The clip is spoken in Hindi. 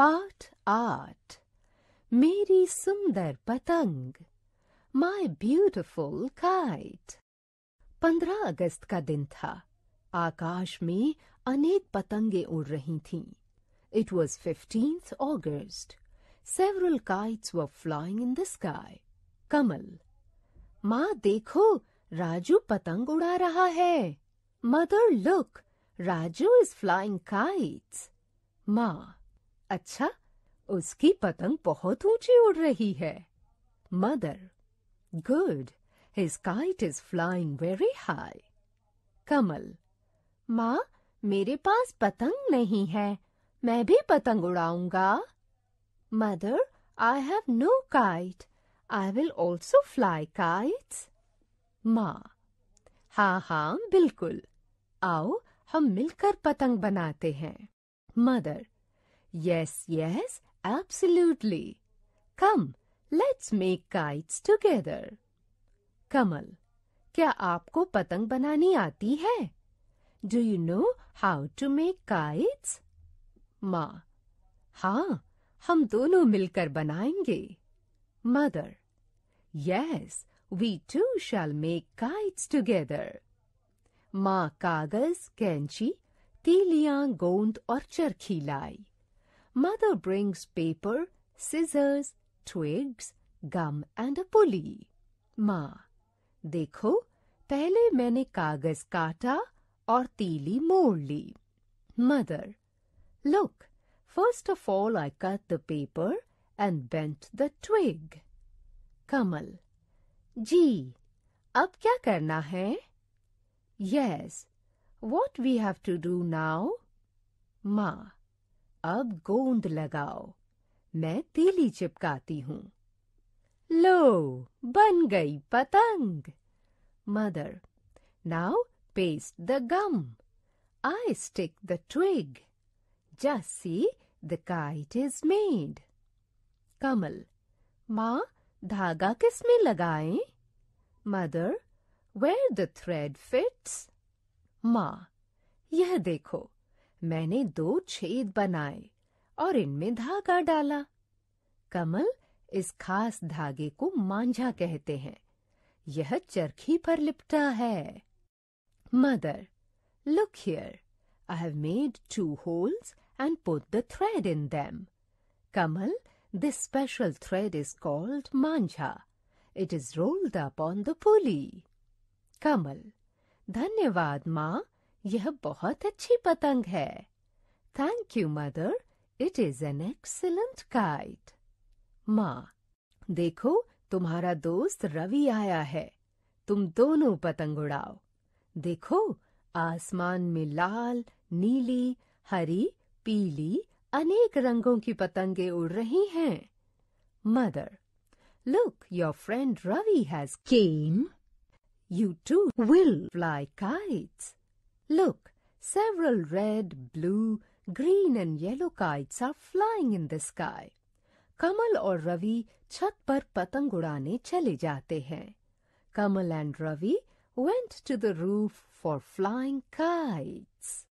पाठ आठ मेरी सुंदर पतंग माई ब्यूटिफुल काइट पंद्रह अगस्त का दिन था आकाश में अनेक पतंगे उड़ रही थीं। It was fifteenth August several kites were flying in the sky Kamal माँ देखो राजू पतंग उड़ा रहा है mother look Raju is flying kites माँ अच्छा उसकी पतंग बहुत ऊंची उड़ रही है mother good his kite is flying very high Kamal माँ मेरे पास पतंग नहीं है मैं भी पतंग उड़ाऊंगा mother I have no kite I will also fly kite माँ हाँ हाँ बिल्कुल आओ हम मिलकर पतंग बनाते हैं mother Yes, yes, absolutely. Come, let's make kites together. Kamal क्या आपको पतंग बनानी आती है do you know how to make kites माँ हाँ हम दोनों मिलकर बनाएंगे mother yes we two shall make kites together माँ कागज कैंची तीलियां गोंद और चरखी लाई Mother brings paper, scissors, twigs, gum and a pulley. Ma, dekho, pehle maine kagaz kata aur teeli mool li. Mother, look, first of all I cut the paper and bent the twig. Kamal, ji, ab kya karna hai? Yes, what we have to do now? Ma, अब गोंद लगाओ मैं तीली चिपकाती हूं लो बन गई पतंग mother now paste the gum I stick the twig जस्सी the kite is made Kamal माँ धागा किस में लगाए mother where the thread fits माँ यह देखो मैंने दो छेद बनाए और इनमें धागा डाला कमल इस खास धागे को मांझा कहते हैं यह चरखी पर लिपटा है mother look here I have made two holes and put the thread in them Kamal this special thread is called manjha it is rolled up on the pulley Kamal धन्यवाद माँ यह बहुत अच्छी पतंग है thank you mother it is an excellent kite माँ देखो तुम्हारा दोस्त रवि आया है तुम दोनों पतंग उड़ाओ देखो आसमान में लाल नीली हरी पीली अनेक रंगों की पतंगे उड़ रही हैं mother look your friend Ravi has came you too will fly kites Look, several red, blue, green and yellow kites are flying in the sky. Kamal और Ravi छत पर पतंग उड़ाने चले जाते हैं कमल went to the roof for flying kites.